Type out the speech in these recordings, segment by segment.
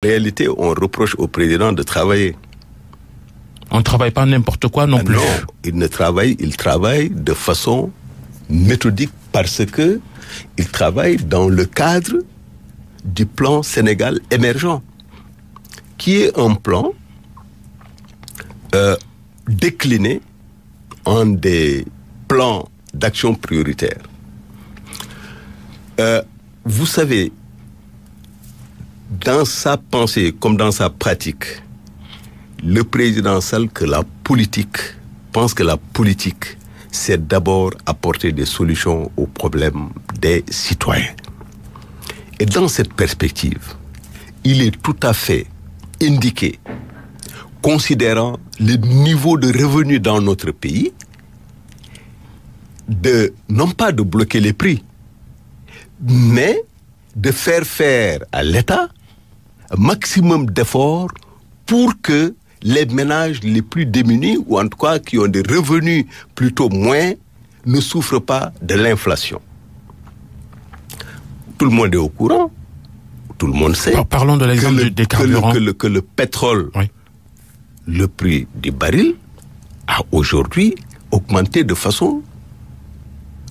En réalité, on reproche au président de travailler. On ne travaille pas n'importe quoi non ah plus. Non, il ne travaille, il travaille de façon méthodique parce que il travaille dans le cadre du plan Sénégal émergent, qui est un plan euh, décliné en des plans d'action prioritaire. Euh, vous savez, dans sa pensée comme dans sa pratique, le président sait que la politique pense que la politique, c'est d'abord apporter des solutions aux problèmes des citoyens. Et dans cette perspective, il est tout à fait indiqué, considérant le niveau de revenus dans notre pays, de non pas de bloquer les prix, mais de faire faire à l'État maximum d'efforts pour que les ménages les plus démunis, ou en tout cas qui ont des revenus plutôt moins, ne souffrent pas de l'inflation. Tout le monde est au courant, tout le monde sait. parlons de Que le, pétrole, le prix du baril, a aujourd'hui augmenté de façon,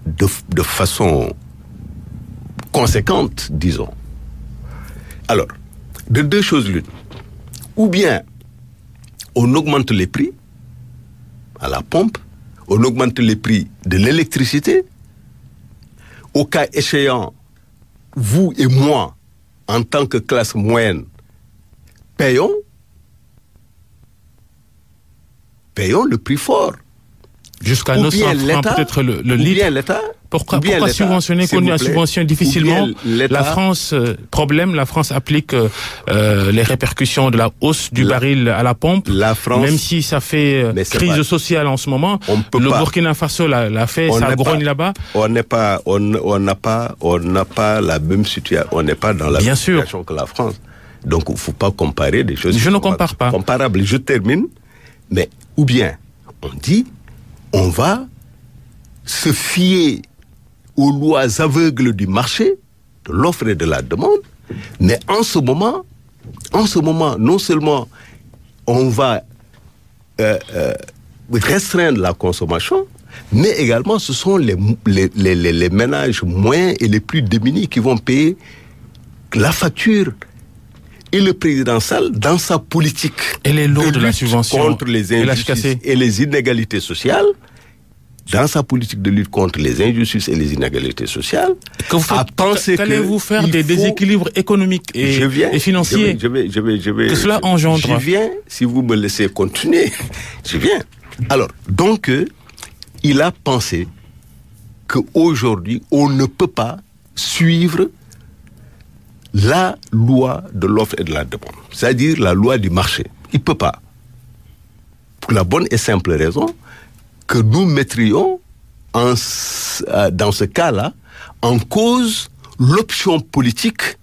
de, de façon conséquente, disons. Alors, de deux choses l'une. Ou bien on augmente les prix à la pompe, on augmente les prix de l'électricité. Au cas échéant, vous et moi, en tant que classe moyenne, payons, payons le prix fort jusqu'à 900 francs peut-être le, le litre. l'État pourquoi, pourquoi subventionner qu'on a subvention difficilement La France, euh, problème, la France applique euh, euh, les répercussions de la hausse du baril à la pompe. La France, même si ça fait crise sociale en ce moment, le Burkina Faso l'a fait, ça grogne là-bas. On n'est pas, on n'a pas, on n'a pas la même situation. On n'est pas dans la Bien même sûr. situation que la France. Donc, il faut pas comparer des choses. Je ne compare pas. comparable Je termine, mais ou bien on dit on va se fier aux lois aveugles du marché, de l'offre et de la demande, mais en ce moment, en ce moment, non seulement on va euh, euh, restreindre la consommation, mais également ce sont les, les ménages moyens et les plus démunis qui vont payer la facture et le présidentiel dans sa politique. de, la contre les injustices et les inégalités sociales dans sa politique de lutte contre les injustices et les inégalités sociales, a pensé à penser qu'allez-vous faire des déséquilibres économiques et, je viens, financiers je vais, je vais, je vais, que cela engendre Je viens, si vous me laissez continuer, je viens. Alors, donc, euh, il a pensé qu'aujourd'hui, on ne peut pas suivre la loi de l'offre et de la demande, c'est-à-dire la loi du marché. Il ne peut pas. Pour la bonne et simple raison que nous mettrions euh, dans ce cas-là en cause l'option politique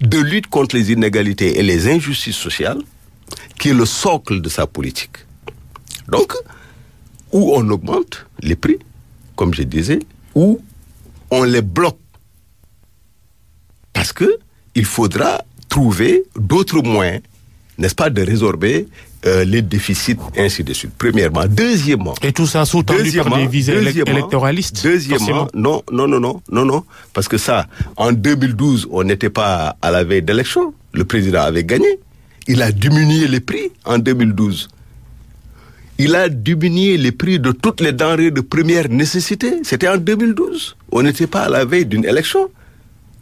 de lutte contre les inégalités et les injustices sociales qui est le socle de sa politique. Donc, ou on augmente les prix, comme je disais, ou on les bloque. Parce que il faudra trouver d'autres moyens, n'est-ce pas, de résorber euh, les déficits, ainsi de suite, premièrement. Deuxièmement... Et tout ça sous-tendu par des visées électoralistes Deuxièmement, non, non, non, non, non, non, parce que ça, en 2012, on n'était pas à la veille d'élection, le président avait gagné, il a diminué les prix en 2012. Il a diminué les prix de toutes les denrées de première nécessité. C'était en 2012. On n'était pas à la veille d'une élection.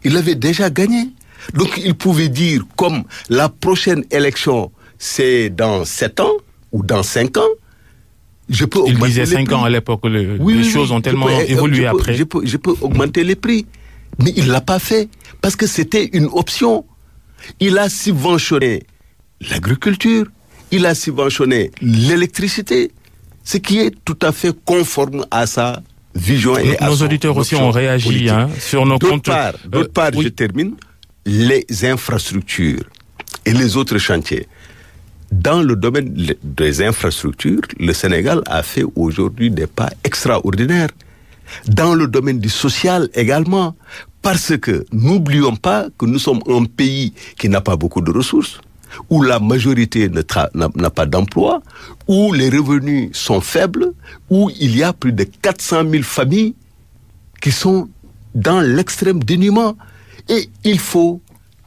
Il avait déjà gagné. Donc il pouvait dire, comme la prochaine élection, c'est dans 7 ans ou dans 5 ans, je peux augmenter il disait 5 ans à l'époque, les choses ont tellement eh, évolué après. je, peux, augmenter les prix. Mais il ne l'a pas fait, parce que c'était une option. Il a subventionné l'agriculture, il a subventionné l'électricité, ce qui est tout à fait conforme à sa vision. Et nos, auditeurs aussi ont réagi hein, sur nos comptes. Euh, d'autre part je termine, les infrastructures et les autres chantiers. Dans le domaine des infrastructures, le Sénégal a fait aujourd'hui des pas extraordinaires. Dans le domaine du social également, parce que n'oublions pas que nous sommes un pays qui n'a pas beaucoup de ressources, où la majorité n'a pas d'emploi, où les revenus sont faibles, où il y a plus de 400 000 familles qui sont dans l'extrême dénuement. Et il faut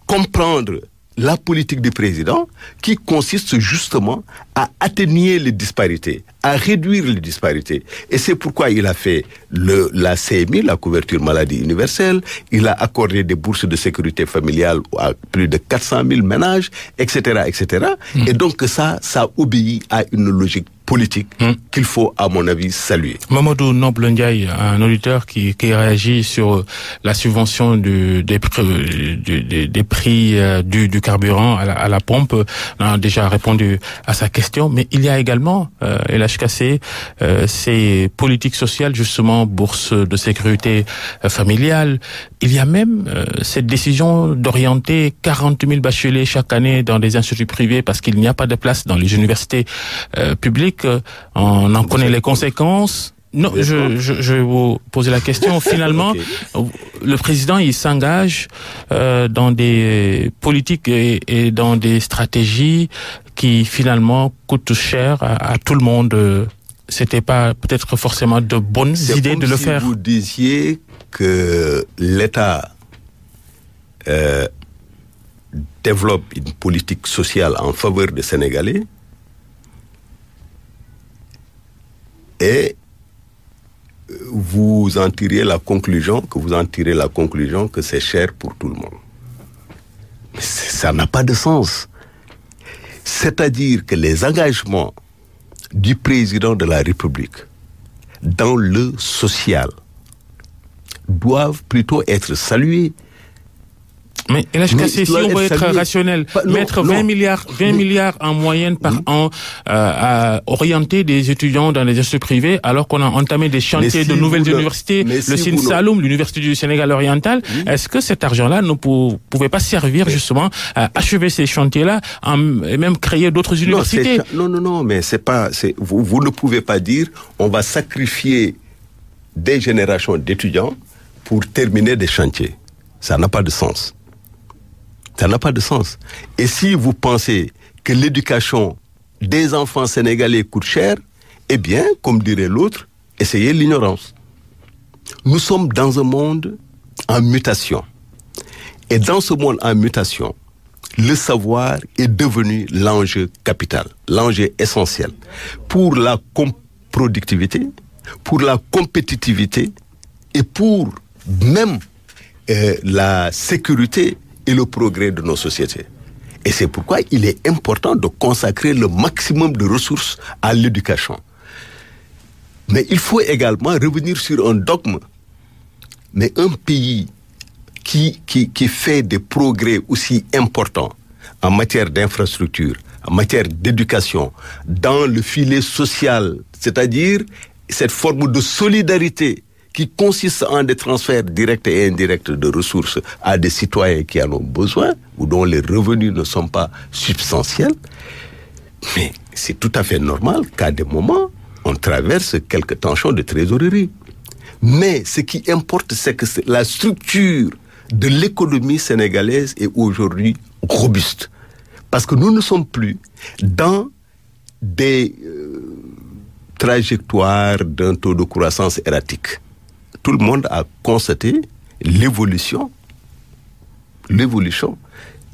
comprendre la politique du président qui consiste justement à atténuer les disparités, à réduire les disparités. Et c'est pourquoi il a fait la CMI, la couverture maladie universelle, il a accordé des bourses de sécurité familiale à plus de 400 000 ménages, etc. etc. Mmh. Et donc ça, ça obéit à une logique politique hmm. qu'il faut, à mon avis, saluer. Mamadou Noble un auditeur qui, qui réagit sur euh, la subvention du, euh, des, prix euh, du, carburant à la, pompe, a déjà répondu à sa question, mais il y a également, euh, LHKC, euh, ces politiques sociales, justement, bourse de sécurité familiale. Il y a même cette décision d'orienter 40 000 bacheliers chaque année dans des instituts privés parce qu'il n'y a pas de place dans les universités publiques on en connaît les conséquences. Non, je, vais vous poser la question. Finalement, le président, il s'engage euh, dans des politiques et, dans des stratégies qui finalement coûtent cher à, tout le monde. C'était pas peut-être forcément de bonnes idées de le si faire. Vous disiez que l'État euh, développe une politique sociale en faveur des Sénégalais et euh, vous en tirez la conclusion, que vous en tirez la conclusion que c'est cher pour tout le monde. Mais ça n'a pas de sens. C'est-à-dire que les engagements du président de la République dans le social doivent plutôt être salués mais LHKC, si on veut être rationnel, mettre 20 milliards, 20 milliards en moyenne par mm-hmm. an euh, à orienter des étudiants dans les instituts privées, alors qu'on a entamé des chantiers de nouvelles universités, le SIN Saloum, l'université du Sénégal oriental. Mm-hmm. Est-ce que cet argent-là ne pouvait pas servir justement à achever ces chantiers-là, et même créer d'autres universités Non, non, non, mais c'est pas, vous, vous ne pouvez pas dire, on va sacrifier des générations d'étudiants pour terminer des chantiers. Ça n'a pas de sens. Ça n'a pas de sens. Et si vous pensez que l'éducation des enfants sénégalais coûte cher, eh bien, comme dirait l'autre, essayez l'ignorance. Nous sommes dans un monde en mutation. Et dans ce monde en mutation, le savoir est devenu l'enjeu capital, l'enjeu essentiel pour la productivité, pour la compétitivité et pour même euh, la sécurité et le progrès de nos sociétés. Et c'est pourquoi il est important de consacrer le maximum de ressources à l'éducation. Mais il faut également revenir sur un dogme. Mais un pays qui, qui, fait des progrès aussi importants en matière d'infrastructure, en matière d'éducation, dans le filet social, c'est-à-dire cette forme de solidarité qui consiste en des transferts directs et indirects de ressources à des citoyens qui en ont besoin ou dont les revenus ne sont pas substantiels. Mais c'est tout à fait normal qu'à des moments, on traverse quelques tensions de trésorerie. Mais ce qui importe, c'est que la structure de l'économie sénégalaise est aujourd'hui robuste. Parce que nous ne sommes plus dans des euh, trajectoires d'un taux de croissance erratique tout le monde a constaté l'évolution, l'évolution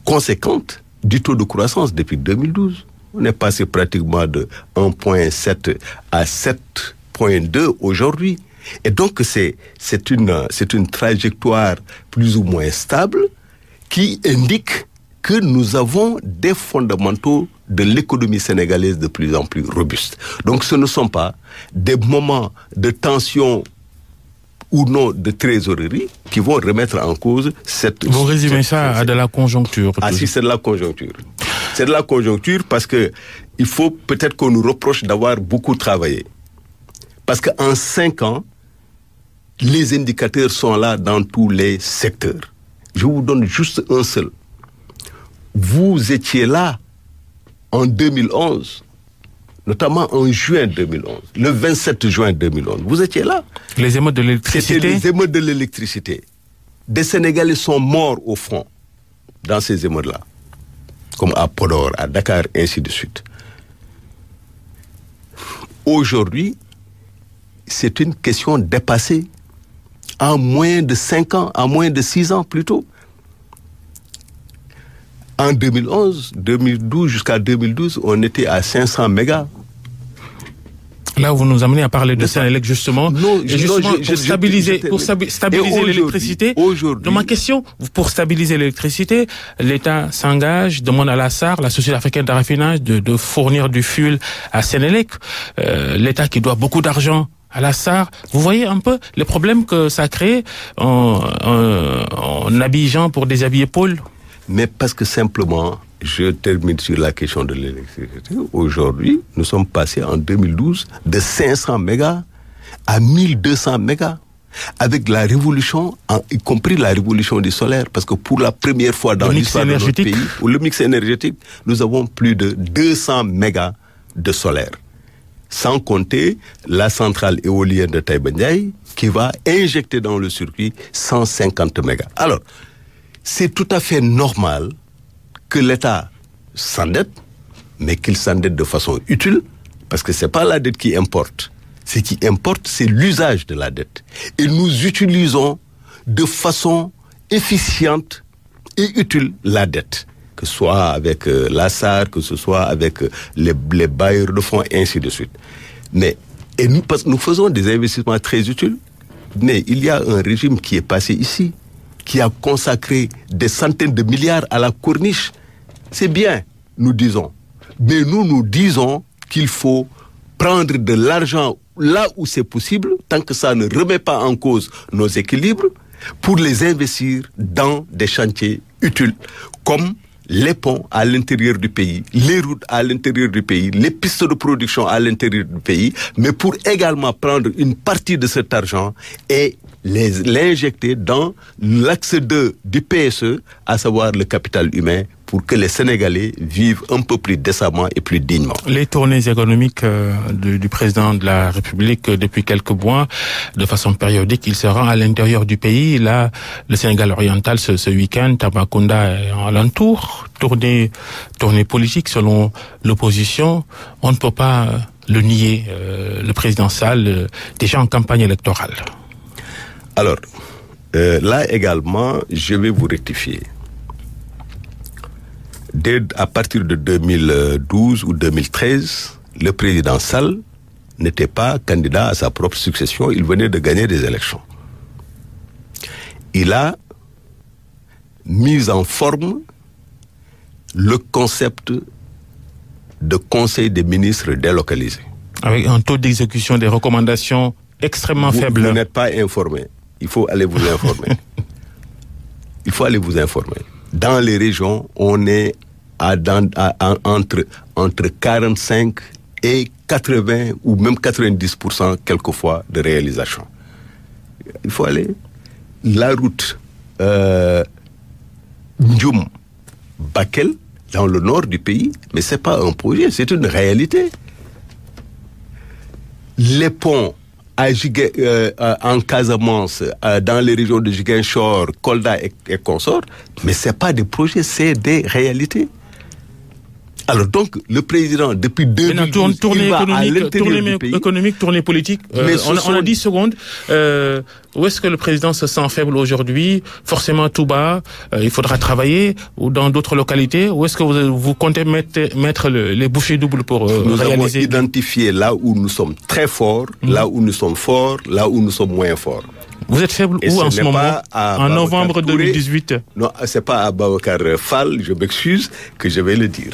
conséquente du taux de croissance depuis 2012. On est passé pratiquement de 1,7 à 7,2 aujourd'hui. Et donc, c'est, c'est, une, c'est une trajectoire plus ou moins stable qui indique que nous avons des fondamentaux de l'économie sénégalaise de plus en plus robustes. Donc, ce ne sont pas des moments de tension ou non de trésorerie qui vont remettre en cause cette... Vous résumez ça à de la conjoncture. Ah si, c'est de la conjoncture. C'est de la conjoncture parce que il faut peut-être qu'on nous reproche d'avoir beaucoup travaillé. Parce qu'en cinq ans, les indicateurs sont là dans tous les secteurs. Je vous donne juste un seul. Vous étiez là en 2011 notamment en juin 2011, le 27 juin 2011. Vous étiez là Les émeutes de l'électricité C'était les émeutes de l'électricité. Des Sénégalais sont morts au front dans ces émeutes-là, comme à Podor, à Dakar, ainsi de suite. Aujourd'hui, c'est une question dépassée en moins de 5 ans, en moins de 6 ans plutôt. En 2011, 2012 jusqu'à 2012, on était à 500 mégas Là, où vous nous amenez à parler de Sénélec, justement. pour stabiliser, l'électricité. Dans ma question, pour stabiliser l'électricité, l'État s'engage, demande à la SAR, la Société africaine de de, fournir du fuel à Sénélec. Euh, L'État qui doit beaucoup d'argent à la SAR. Vous voyez un peu les problèmes que ça crée en, en, en habillant pour déshabiller Paul Mais parce que simplement, je termine sur la question de l'électricité. Aujourd'hui, nous sommes passés en 2012 de 500 mégas à 1200 mégas. Avec la révolution, y compris la révolution du solaire, parce que pour la première fois dans l'histoire de notre pays, ou le mix énergétique, nous avons plus de 200 mégas de solaire. Sans compter la centrale éolienne de Taïbandiaï, qui va injecter dans le circuit 150 mégas. Alors, c'est tout à fait normal que l'État s'endette, mais qu'il s'endette de façon utile, parce que ce n'est pas la dette qui importe. Ce qui importe, c'est l'usage de la dette. Et nous utilisons de façon efficiente et utile la dette, que ce soit avec euh, la SAR, que ce soit avec euh, les, bailleurs de fonds, et ainsi de suite. Mais, et nous, parce nous faisons des investissements très utiles, mais il y a un régime qui est passé ici, qui a consacré des centaines de milliards à la corniche, c'est bien, nous disons. Mais nous, nous disons qu'il faut prendre de l'argent là où c'est possible, tant que ça ne remet pas en cause nos équilibres, pour les investir dans des chantiers utiles, comme les ponts à l'intérieur du pays, les routes à l'intérieur du pays, les pistes de production à l'intérieur du pays, mais pour également prendre une partie de cet argent et l'injecter dans l'axe 2 du PSE, à savoir le capital humain pour que les Sénégalais vivent un peu plus décemment et plus dignement. Les tournées économiques euh, du, président de la République euh, depuis quelques mois, de façon périodique, il se rend à l'intérieur du pays. Là, le Sénégal oriental ce, week-end, Tabacunda et en alentour, tournée, tournée politique selon l'opposition. On ne peut pas euh, le nier, le président Sall, déjà en campagne électorale. Alors, là également, je vais vous rectifier dès à partir de 2012 ou 2013, le président Sall n'était pas candidat à sa propre succession, il venait de gagner des élections. Il a mis en forme le concept de conseil des ministres délocalisé. Avec un taux d'exécution des recommandations extrêmement faible. Vous n'êtes pas informé. Il faut aller vous informer. il faut aller vous informer dans les régions, on est entre, entre 45 et 80 ou même 90% quelquefois de réalisation. Il faut aller. La route euh, Bakel, dans le nord du pays, mais ce n'est pas un projet, c'est une réalité. Les ponts euh, à en Casamance, euh, dans les régions de Jiguenshore, Kolda et, et consorts, mais ce pas des projets, c'est des réalités. Alors donc, le président, depuis 2012, tourne, il à économique, politique, euh, on, a 10 secondes. Euh, où est-ce que le président se sent faible aujourd'hui Forcément tout bas, euh, il faudra travailler, ou dans d'autres localités Où est-ce que vous, comptez mettre, les bouchées doubles pour nous réaliser Nous là où nous sommes très forts, mhm. là où nous sommes forts, là où nous sommes moins forts. Vous êtes faible où en ce moment En novembre 2018 Non, n'est pas à Babacar Fall, je m'excuse, que je vais le dire.